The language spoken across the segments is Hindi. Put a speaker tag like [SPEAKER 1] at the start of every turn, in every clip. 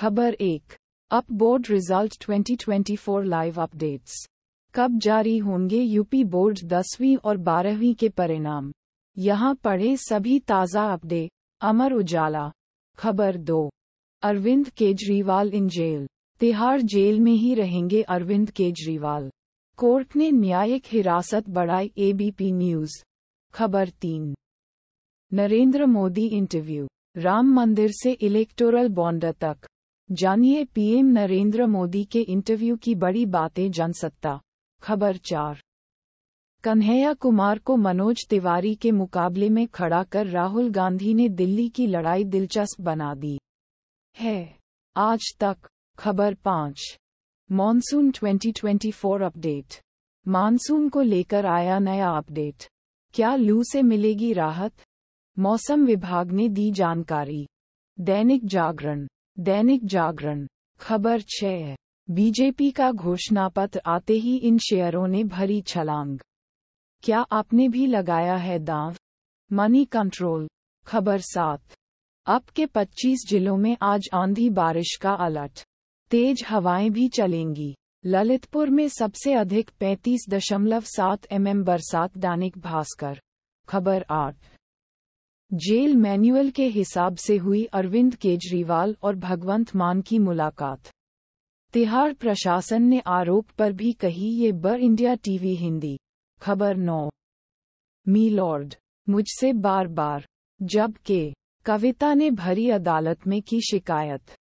[SPEAKER 1] खबर एक UP board result 2024 live updates कब जारी होंगे यूपी बोर्ड दसवीं और बारहवीं के परिणाम यहाँ पढ़े सभी ताज़ा अपडेट अमर उजाला खबर दो Arvind Kejriwal in jail Tihar jail में ही रहेंगे अरविंद केजरीवाल कोर्ट ने न्यायिक हिरासत बढ़ाई एबीपी न्यूज खबर तीन नरेंद्र मोदी इंटरव्यू राम मंदिर से इलेक्टोरल बॉन्डर तक जानिए पीएम नरेंद्र मोदी के इंटरव्यू की बड़ी बातें जनसत्ता खबर चार कन्हैया कुमार को मनोज तिवारी के मुकाबले में खड़ा कर राहुल गांधी ने दिल्ली की लड़ाई दिलचस्प बना दी है आज तक खबर पाँच मॉनसून 2024 अपडेट मानसून को लेकर आया नया अपडेट क्या लू से मिलेगी राहत मौसम विभाग ने दी जानकारी दैनिक जागरण दैनिक जागरण खबर छह बीजेपी का घोषणा पत्र आते ही इन शेयरों ने भरी छलांग क्या आपने भी लगाया है दांव मनी कंट्रोल खबर सात अब के 25 जिलों में आज आंधी बारिश का अलर्ट तेज हवाएं भी चलेंगी ललितपुर में सबसे अधिक 35.7 एम बरसात दैनिक भास्कर खबर आठ जेल मैनुअल के हिसाब से हुई अरविंद केजरीवाल और भगवंत मान की मुलाकात तिहाड़ प्रशासन ने आरोप पर भी कही ये बर इंडिया टीवी हिंदी खबर नौ मी लॉर्ड मुझसे बार बार जबकि कविता ने भरी अदालत में की शिकायत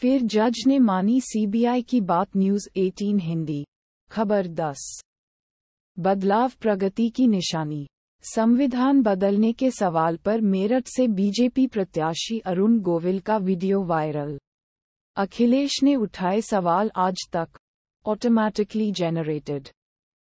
[SPEAKER 1] फिर जज ने मानी सीबीआई की बात न्यूज 18 हिंदी खबर 10 बदलाव प्रगति की निशानी संविधान बदलने के सवाल पर मेरठ से बीजेपी प्रत्याशी अरुण गोविल का वीडियो वायरल अखिलेश ने उठाए सवाल आज तक ऑटोमैटिकली जनरेटेड